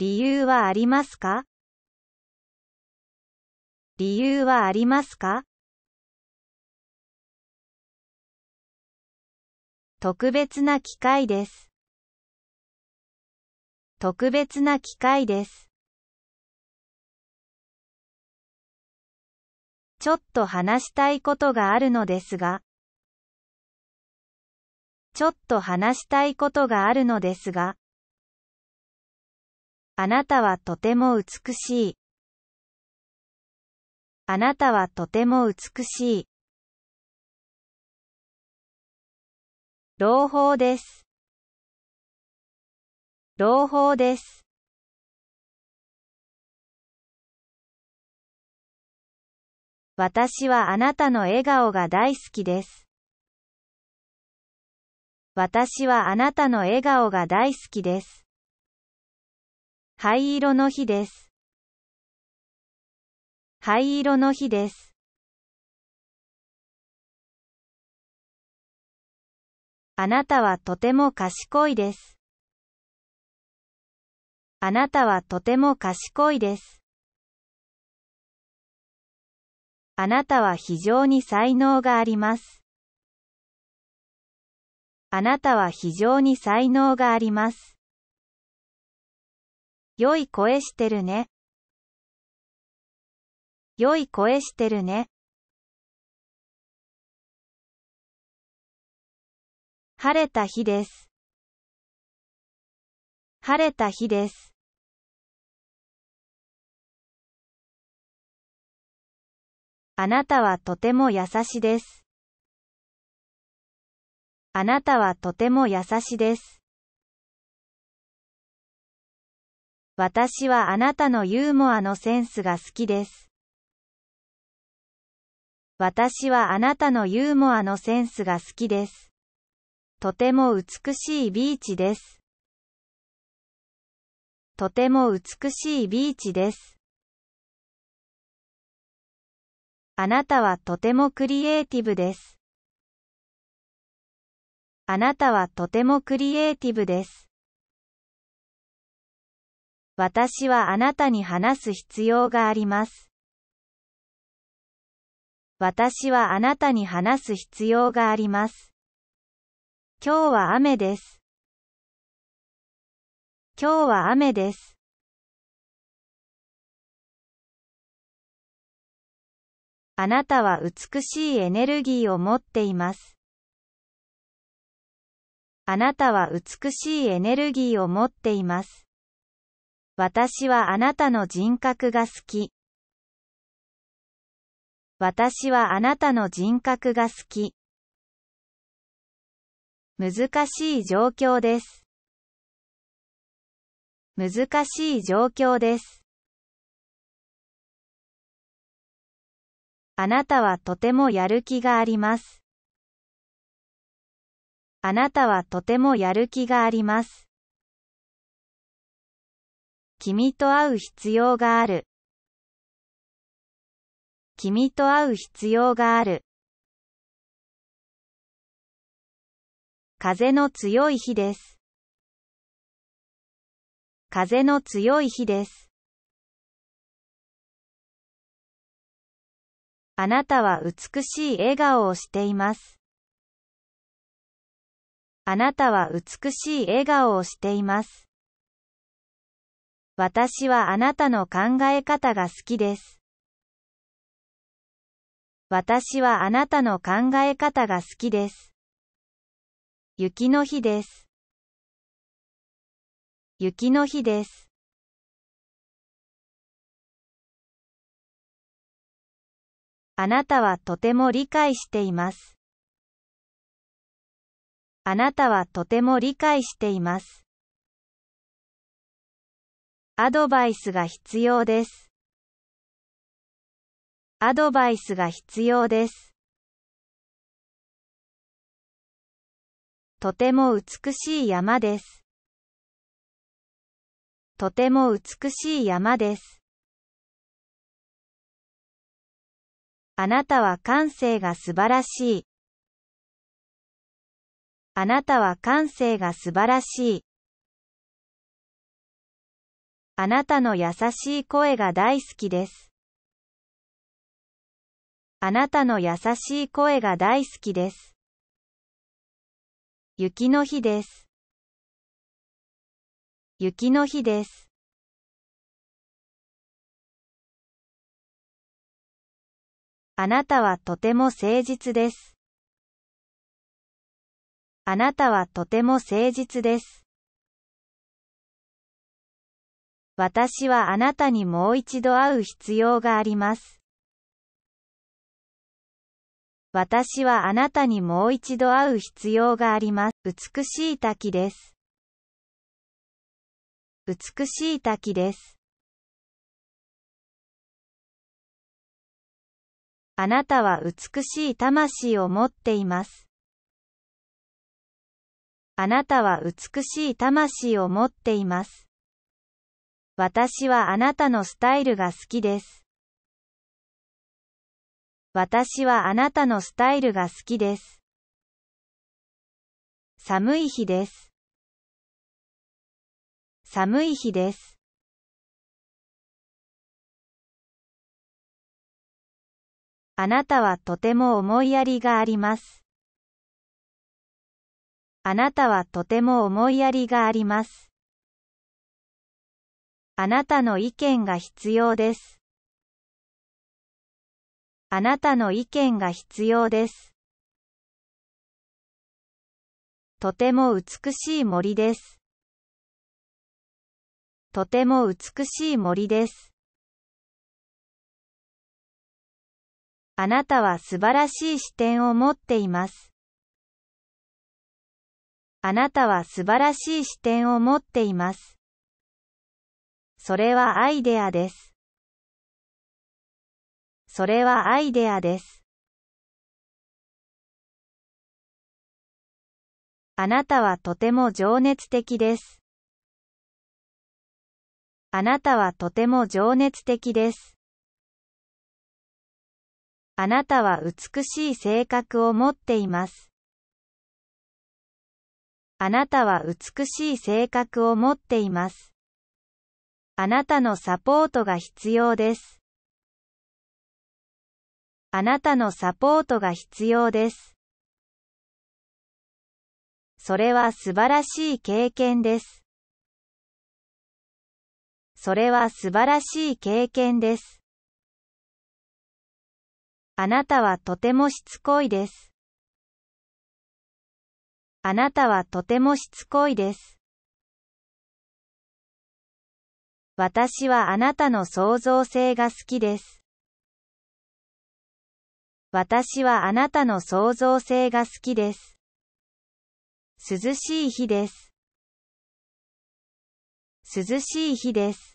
理由はありますか理由はありますか特別な機会です。特別な機会です。ちょっと話したいことがあるのですが、ちょっと話したいことがあるのですが、あなたはとても美しい。あなたはとても美しい。朗報です。朗報です。私はあなたの笑顔が大好きです。私はあなたの笑顔が大好きです。灰色の日です。灰色の日です。あなたはとても賢いです。あなたはとても賢いです。あなたは非常に才能があります。あなたは非常に才能があります。良い声してるね。良い声してるね。晴れた日です。晴れた日です。あなたはとても優しいです。あなたはとても優しいです。私はあなたのユーモアのセンスが好きです。私はあなたのユーモアのセンスが好きです。とても美しいビーチです。とても美しいビーチです。あなたはとてもクリエイティブです。あなたはとてもクリエイティブです。私はあなたに話す必要があります。私はあなたに話す必要があります。今日は雨です。今日は雨です。あなたは美しいエネルギーを持っています。あなたは美しいエネルギーを持っています。私はあなたの人格が好き。私はあなたの人格が好き。難しい状況です。難しい状況です。あなたはとてもやる気があります。あなたはとてもやる気があります。君と会う必要がある。君と会う必要がある。風の強い日です。風の強い日です。あなたは美しい笑顔をしています。あなたは美しい笑顔をしています。私はあなたの考え方が好きです。私はあなたの考え方が好きです。雪の日です。雪の日です。あなたはとても理解しています。あなたはとても理解しています。アドバイスが必要です。アドバイスが必要です。とても美しい山です。とても美しい山です。あなたは感性が素晴らしい。あなたは感性が素晴らしい。あなたの優しい声が大好きです。あなたの優しい声が大好きです。雪の日です。雪の日です。あなたはとても誠実です。あなたはとても誠実です。私はあなたにもう一度会う必要があります。私はあなたにもう一度会う必要があります。美しい滝です。美しい滝です。あなたは美しい魂を持っています。あなたは美しい魂を持っています。私はあなたのスタイルが好きです。私はあなたのスタイルが好きです。寒い日です。寒い日です。あなたはとても思いやりがあります。あなたはとても思いやりがあります。あなたの意見が必要です。あなたの意見が必要です。とても美しい森です。とても美しい森です。あなたは素晴らしい視点を持っています。あなたは素晴らしい視点を持っています。それはアイデアです。それはアイデアです。あなたはとても情熱的です。あなたはとても情熱的です。あなたは美しい性格を持っています。あなたは美しい性格を持っています。あなたのサポートが必要です。あなたのサポートが必要です。それは素晴らしい経験です。それは素晴らしい経験です。あなたはとてもしつこいです。あなたはとてもしつこいです。私はあなたの創造性が好きです。私はあなたの創造性が好きです。涼しい日です。涼しい日です。